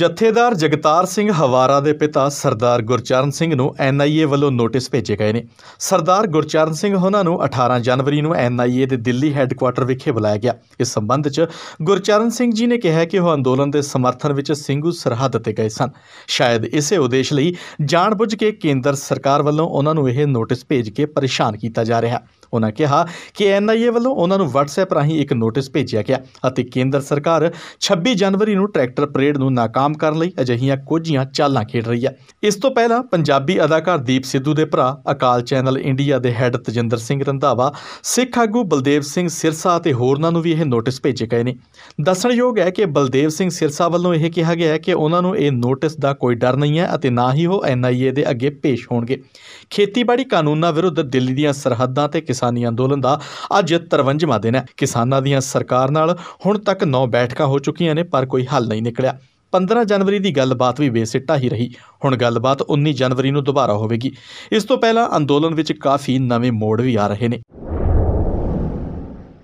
ਜਥੇਦਾਰ ਜਗਤਾਰ ਸਿੰਘ ਹਵਾਰਾ ਦੇ ਪਿਤਾ ਸਰਦਾਰ ਗੁਰਚਰਨ ਸਿੰਘ ਨੂੰ ਐਨਆਈਏ ਵੱਲੋਂ ਨੋਟਿਸ ਭੇਜੇ ਗਏ ਨੇ ਸਰਦਾਰ ਗੁਰਚਰਨ ਸਿੰਘ ਉਹਨਾਂ ਨੂੰ 18 ਜਨਵਰੀ ਨੂੰ ਐਨਆਈਏ ਦੇ ਦਿੱਲੀ ਹੈੱਡਕੁਆਰਟਰ ਵਿਖੇ ਬੁਲਾਇਆ ਗਿਆ ਇਸ ਸੰਬੰਧ 'ਚ ਗੁਰਚਰਨ ਸਿੰਘ ਜੀ ਨੇ ਕਿਹਾ ਕਿ ਉਹ ਅੰਦੋਲਨ ਦੇ ਸਮਰਥਨ ਵਿੱਚ ਸਿੰਘੂ ਸਰਹੱਦ ਤੇ ਗਏ ਸਨ ਸ਼ਾਇਦ ਇਸੇ ਉਦੇਸ਼ ਲਈ ਜਾਣਬੁੱਝ ਕੇ ਕੇਂਦਰ ਸਰਕਾਰ ਵੱਲੋਂ ਉਹਨਾਂ ਨੂੰ ਇਹ ਨੋਟਿਸ ਭੇਜ ਕੇ ਪਰੇਸ਼ਾਨ ਕੀਤਾ ਜਾ ਰਿਹਾ ਹੈ ਉਹਨਾਂ ਕਿਹਾ ਕਿ ਐਨਆਈਏ ਵੱਲੋਂ ਉਹਨਾਂ ਨੂੰ WhatsApp ਰਾਹੀਂ ਇੱਕ ਨੋਟਿਸ ਭੇਜਿਆ ਗਿਆ ਅਤੇ ਕੇਂਦਰ ਸਰਕਾਰ 26 ਜਨਵਰੀ ਨੂੰ ਟਰੈਕਟਰ ਪਰੇਡ ਨੂੰ ਨਾਕਾਮ ਕਰਨ ਲਈ ਅਜਿਹੀਆਂ ਕੋਝੀਆਂ ਚਾਲਾਂ ਖੇਡ ਰਹੀ ਹੈ ਇਸ ਤੋਂ ਪਹਿਲਾਂ ਪੰਜਾਬੀ ਅਦਾਕਾਰ ਦੀਪ ਸਿੱਧੂ ਦੇ ਭਰਾ ਅਕਾਲ ਚੈਨਲ ਇੰਡੀਆ ਦੇ ਹੈੱਡ ਤਜਿੰਦਰ ਸਿੰਘ ਰੰਧਾਵਾ ਸਿੱਖ ਆਗੂ ਬਲਦੇਵ ਸਿੰਘ ਸਿਰਸਾ ਅਤੇ ਹੋਰਨਾਂ ਨੂੰ ਵੀ ਇਹ ਨੋਟਿਸ ਭੇਜੇ ਗਏ ਨੇ ਦੱਸਣਯੋਗ ਹੈ ਕਿ ਬਲਦੇਵ ਸਿੰਘ ਸਿਰਸਾ ਵੱਲੋਂ ਇਹ ਕਿਹਾ ਗਿਆ ਹੈ ਕਿ ਉਹਨਾਂ ਨੂੰ ਇਹ ਨੋਟਿਸ ਦਾ ਕੋਈ ਡਰ ਨਹੀਂ ਹੈ ਅਤੇ ਨਾ ਹੀ ਉਹ ਐਨਆਈਏ ਦੇ ਅੱਗੇ ਪੇਸ਼ ਹੋਣਗੇ ਖੇਤੀਬਾੜੀ ਕਾਨੂੰਨਾਂ ਵਿਰੁੱਧ ਦਿੱਲੀ ਦੀਆਂ ਸਰਹੱਦਾਂ ਤੇ ਕਿਸ ਕਿਸਾਨੀ ਅੰਦੋਲਨ ਦਾ ਅੱਜ 53ਵਾਂ ਦਿਨ ਹੈ ਕਿਸਾਨਾਂ ਦੀਆਂ ਸਰਕਾਰ ਨਾਲ ਹੁਣ ਤੱਕ 9 ਬੈਠਕਾਂ ਹੋ ਚੁੱਕੀਆਂ ਨੇ ਪਰ ਕੋਈ ਹੱਲ ਨਹੀਂ ਨਿਕਲਿਆ 15 ਜਨਵਰੀ ਦੀ ਗੱਲਬਾਤ ਵੀ ਬੇਸਿੱਟਾ ਹੀ ਰਹੀ ਹੁਣ ਗੱਲਬਾਤ 19 ਜਨਵਰੀ ਨੂੰ ਦੁਬਾਰਾ ਹੋਵੇਗੀ ਇਸ ਤੋਂ ਪਹਿਲਾਂ ਅੰਦੋਲਨ ਵਿੱਚ ਕਾਫੀ ਨਵੇਂ ਮੋੜ ਵੀ ਆ ਰਹੇ ਨੇ